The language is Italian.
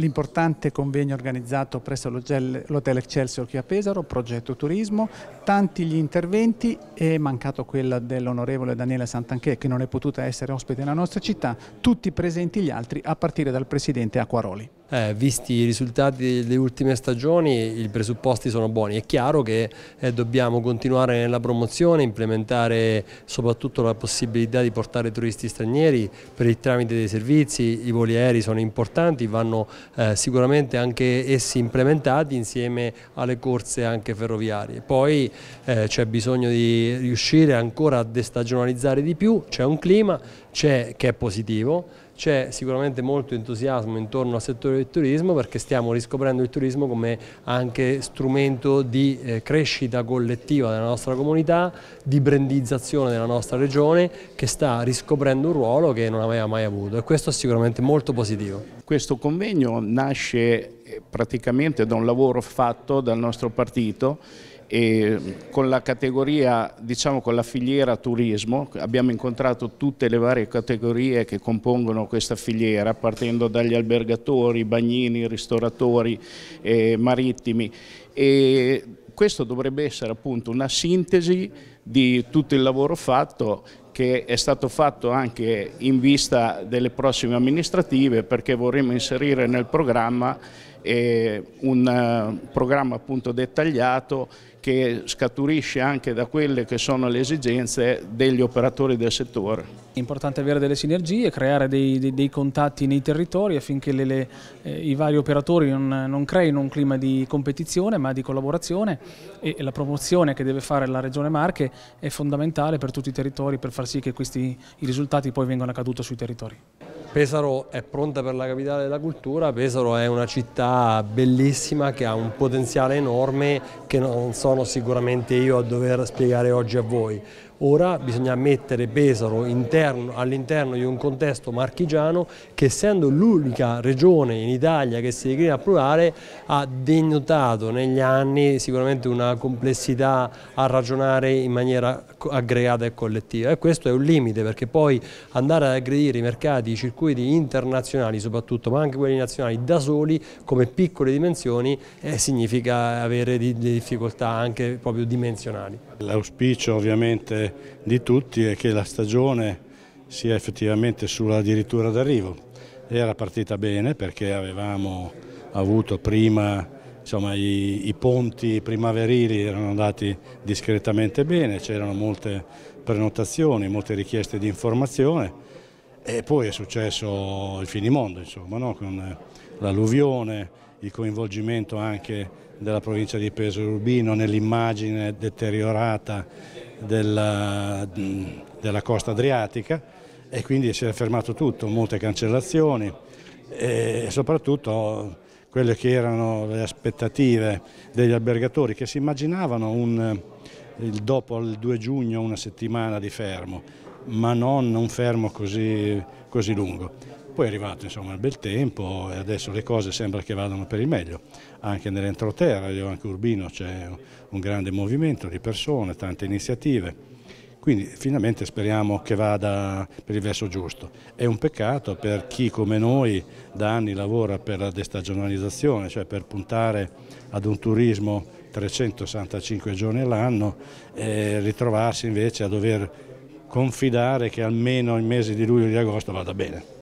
l'importante convegno organizzato presso l'Hotel Excelsior qui a Pesaro, Progetto Turismo, tanti gli interventi e mancato quella dell'onorevole Daniele Santanchè che non è potuta essere ospite nella nostra città, tutti presenti gli altri a partire dal presidente Acquaroli eh, visti i risultati delle ultime stagioni i presupposti sono buoni. È chiaro che eh, dobbiamo continuare nella promozione, implementare soprattutto la possibilità di portare turisti stranieri per il tramite dei servizi, i voli aerei sono importanti, vanno eh, sicuramente anche essi implementati insieme alle corse anche ferroviarie. Poi eh, c'è bisogno di riuscire ancora a destagionalizzare di più, c'è un clima che è positivo c'è sicuramente molto entusiasmo intorno al settore del turismo perché stiamo riscoprendo il turismo come anche strumento di eh, crescita collettiva della nostra comunità, di brandizzazione della nostra regione che sta riscoprendo un ruolo che non aveva mai avuto e questo è sicuramente molto positivo. Questo convegno nasce eh, praticamente da un lavoro fatto dal nostro partito e con la categoria, diciamo con la filiera turismo, abbiamo incontrato tutte le varie categorie che compongono questa filiera, partendo dagli albergatori, bagnini, ristoratori, eh, marittimi e questo dovrebbe essere appunto una sintesi di tutto il lavoro fatto che è stato fatto anche in vista delle prossime amministrative perché vorremmo inserire nel programma eh, un uh, programma appunto dettagliato che scaturisce anche da quelle che sono le esigenze degli operatori del settore. È importante avere delle sinergie, creare dei, dei, dei contatti nei territori affinché le, le, eh, i vari operatori non, non, creino un clima di competizione ma di collaborazione e la promozione che deve fare la Regione Marche è fondamentale per tutti i territori per far sì che questi, i risultati poi vengano a caduta sui territori. Pesaro è pronta per la capitale della cultura, Pesaro è una città bellissima che ha un potenziale enorme che non sono sicuramente io a dover spiegare oggi a voi. Ora bisogna mettere Pesaro all'interno di un contesto marchigiano che essendo l'unica regione in Italia che si declina a plurale ha denotato negli anni sicuramente una complessità a ragionare in maniera aggregata e collettiva e questo è un limite perché poi andare ad aggredire i mercati, i circuiti internazionali soprattutto ma anche quelli nazionali da soli come piccole dimensioni eh, significa avere delle difficoltà anche proprio dimensionali. L'auspicio ovviamente di tutti è che la stagione sia effettivamente sulla dirittura d'arrivo. Era partita bene perché avevamo avuto prima insomma, i, i ponti primaverili erano andati discretamente bene, c'erano molte prenotazioni, molte richieste di informazione e poi è successo il finimondo insomma, no? con l'alluvione, il coinvolgimento anche della provincia di Pesaro Urbino nell'immagine deteriorata della, della costa adriatica e quindi si è fermato tutto, molte cancellazioni e soprattutto quelle che erano le aspettative degli albergatori che si immaginavano un, il dopo il 2 giugno una settimana di fermo, ma non un fermo così, così lungo. Poi è arrivato insomma, il bel tempo e adesso le cose sembra che vadano per il meglio, anche nell'entroterra, anche Urbino c'è un grande movimento di persone, tante iniziative. Quindi finalmente speriamo che vada per il verso giusto. È un peccato per chi come noi da anni lavora per la destagionalizzazione, cioè per puntare ad un turismo 365 giorni all'anno e ritrovarsi invece a dover confidare che almeno il mese di luglio e di agosto vada bene.